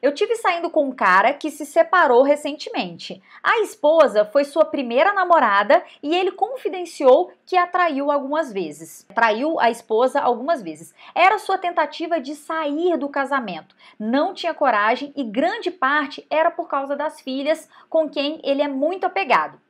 Eu tive saindo com um cara que se separou recentemente. A esposa foi sua primeira namorada e ele confidenciou que a traiu algumas vezes. Traiu a esposa algumas vezes. Era sua tentativa de sair do casamento. Não tinha coragem e grande parte era por causa das filhas, com quem ele é muito apegado.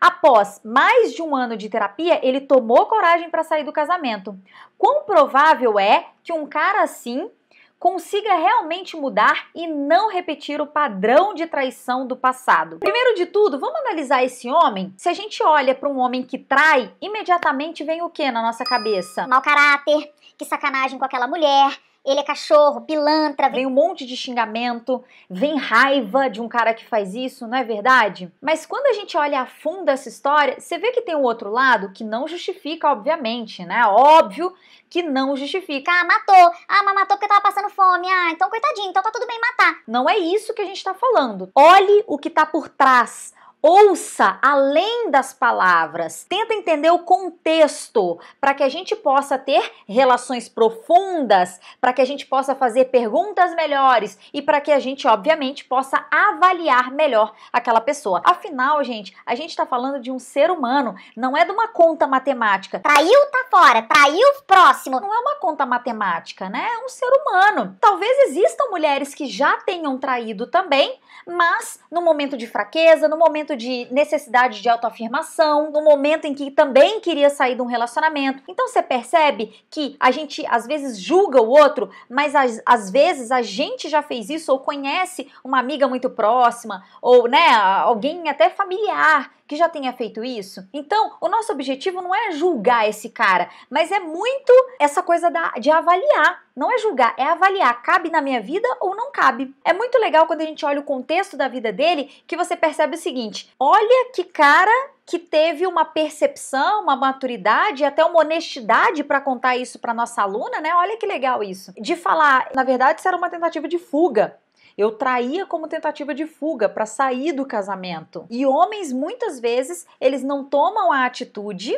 Após mais de um ano de terapia, ele tomou coragem para sair do casamento. Quão provável é que um cara assim consiga realmente mudar e não repetir o padrão de traição do passado. Primeiro de tudo, vamos analisar esse homem? Se a gente olha para um homem que trai, imediatamente vem o que na nossa cabeça? Mau caráter, que sacanagem com aquela mulher, ele é cachorro, pilantra. Vem... vem um monte de xingamento, vem raiva de um cara que faz isso, não é verdade? Mas quando a gente olha a fundo essa história, você vê que tem um outro lado que não justifica, obviamente, né? Óbvio que não justifica. Ah, matou. Ah, mas matou porque tava passando fome. Ah, então coitadinho, então tá tudo bem matar. Não é isso que a gente tá falando. Olhe o que tá por trás ouça além das palavras, tenta entender o contexto para que a gente possa ter relações profundas, para que a gente possa fazer perguntas melhores e para que a gente, obviamente, possa avaliar melhor aquela pessoa. Afinal, gente, a gente está falando de um ser humano, não é de uma conta matemática. Traiu, tá fora, traiu, próximo. Não é uma conta matemática, né? É um ser humano. Talvez existam mulheres que já tenham traído também, mas no momento de fraqueza, no momento de necessidade de autoafirmação, no momento em que também queria sair de um relacionamento. Então você percebe que a gente às vezes julga o outro, mas às, às vezes a gente já fez isso ou conhece uma amiga muito próxima ou, né, alguém até familiar que já tenha feito isso? Então, o nosso objetivo não é julgar esse cara, mas é muito essa coisa da, de avaliar. Não é julgar, é avaliar. Cabe na minha vida ou não cabe? É muito legal quando a gente olha o contexto da vida dele que você percebe o seguinte: olha que cara que teve uma percepção, uma maturidade, até uma honestidade para contar isso para nossa aluna, né? Olha que legal isso. De falar, na verdade, isso era uma tentativa de fuga. Eu traía como tentativa de fuga para sair do casamento. E homens muitas vezes eles não tomam a atitude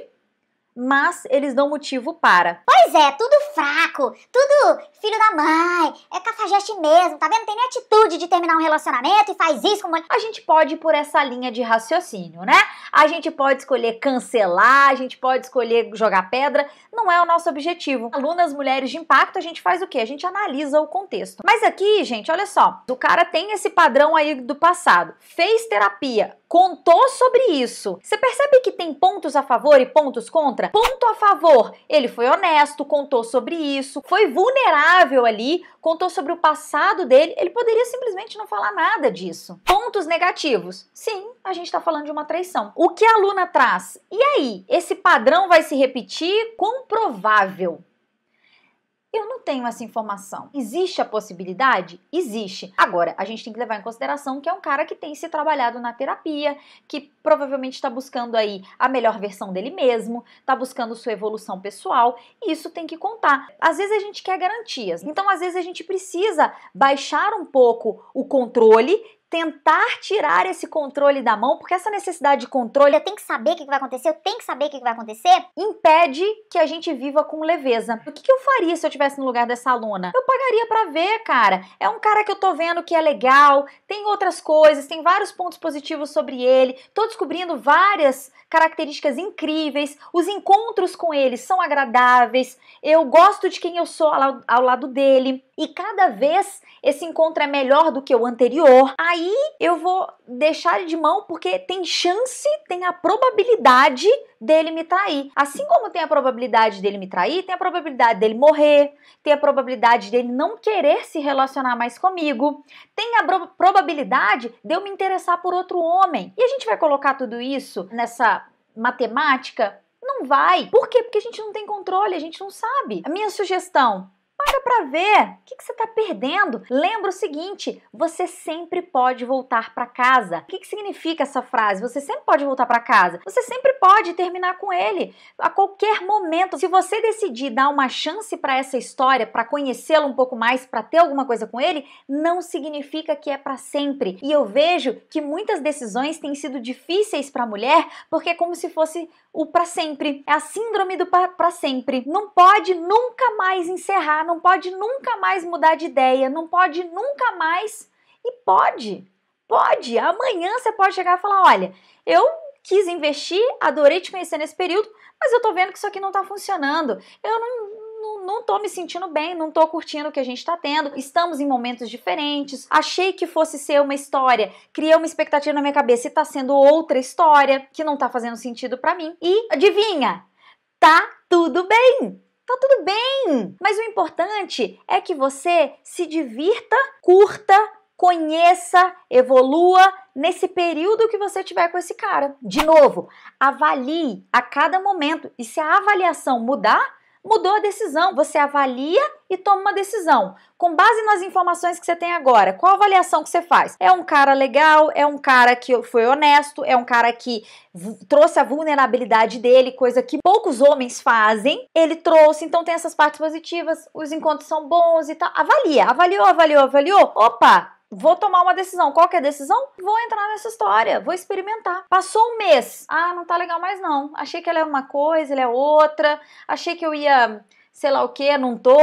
mas eles dão motivo para. Pois é, tudo fraco, tudo filho da mãe, é cafajeste mesmo, tá vendo? Tem nem atitude de terminar um relacionamento e faz isso como. A gente pode ir por essa linha de raciocínio, né? A gente pode escolher cancelar, a gente pode escolher jogar pedra, não é o nosso objetivo. Alunas mulheres de impacto, a gente faz o quê? A gente analisa o contexto. Mas aqui, gente, olha só, o cara tem esse padrão aí do passado, fez terapia, contou sobre isso. Você percebe que tem pontos a favor e pontos contra? Ponto a favor, ele foi honesto, contou sobre isso, foi vulnerável ali, contou sobre o passado dele, ele poderia simplesmente não falar nada disso. Pontos negativos. Sim, a gente está falando de uma traição. O que a aluna traz? E aí, esse padrão vai se repetir? Quão provável. Eu não tenho essa informação. Existe a possibilidade? Existe. Agora, a gente tem que levar em consideração que é um cara que tem se trabalhado na terapia, que provavelmente está buscando aí a melhor versão dele mesmo, está buscando sua evolução pessoal, e isso tem que contar. Às vezes a gente quer garantias, então às vezes a gente precisa baixar um pouco o controle tentar tirar esse controle da mão, porque essa necessidade de controle, eu tenho que saber o que vai acontecer, eu tenho que saber o que vai acontecer, impede que a gente viva com leveza. O que, eu faria se eu estivesse no lugar dessa aluna? Eu pagaria para ver, cara. É um cara que eu tô vendo que é legal, tem outras coisas, tem vários pontos positivos sobre ele, tô descobrindo várias características incríveis, os encontros com ele são agradáveis, eu gosto de quem eu sou ao lado dele e cada vez esse encontro é melhor do que o anterior, aí eu vou deixar ele de mão porque tem chance, tem a probabilidade dele me trair. Assim como tem a probabilidade dele me trair, tem a probabilidade dele morrer, tem a probabilidade dele não querer se relacionar mais comigo, tem a probabilidade de eu me interessar por outro homem. E a gente vai colocar tudo isso nessa matemática? Não vai. Por quê? Porque a gente não tem controle, a gente não sabe. A minha sugestão para para ver, o que, que você está perdendo? Lembra o seguinte, você sempre pode voltar para casa. O que, que significa essa frase? Você sempre pode voltar para casa. Você sempre pode terminar com ele a qualquer momento. Se você decidir dar uma chance para essa história, para conhecê-lo um pouco mais, para ter alguma coisa com ele, não significa que é para sempre. E eu vejo que muitas decisões têm sido difíceis para a mulher porque é como se fosse o para sempre. É a síndrome do para sempre. Não pode nunca mais encerrar não pode nunca mais mudar de ideia, não pode nunca mais. E pode, pode. Amanhã você pode chegar e falar: olha, eu quis investir, adorei te conhecer nesse período, mas eu tô vendo que isso aqui não tá funcionando. Eu não. Não, tô me sentindo bem, não tô curtindo o que a gente tá tendo, estamos em momentos diferentes. Achei que fosse ser uma história, criei uma expectativa na minha cabeça e tá sendo outra história que não tá fazendo sentido para mim. E adivinha? Tá tudo bem! Tá tudo bem! Mas o importante é que você se divirta, curta, conheça, evolua nesse período que você tiver com esse cara. De novo, avalie a cada momento. E se a avaliação mudar, mudou a decisão. Você avalia e toma uma decisão. Com base nas informações que você tem agora, qual a avaliação que você faz? É um cara legal? É um cara que foi honesto? É um cara que trouxe a vulnerabilidade dele, coisa que poucos homens fazem? Ele trouxe, então tem essas partes positivas, os encontros são bons e tal. Avalia, avaliou, avaliou, avaliou. Opa, Vou tomar uma decisão. Qual que é a decisão? Vou entrar nessa história, vou experimentar. Passou um mês. Ah, não tá legal mais não. Achei que ela é uma coisa, ela é outra. Achei que eu ia, sei lá o que, não tô.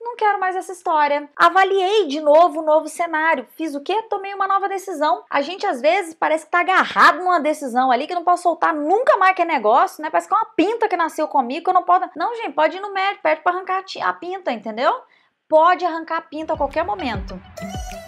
Não quero mais essa história. Avaliei de novo o novo cenário. Fiz o quê? Tomei uma nova decisão. A gente às vezes parece que tá agarrado numa decisão ali que não posso soltar nunca mais que é negócio, né? Parece que é uma pinta que nasceu comigo que eu não posso. Não, gente, pode ir no médico, perto para arrancar a pinta, entendeu? Pode arrancar a pinta a qualquer momento.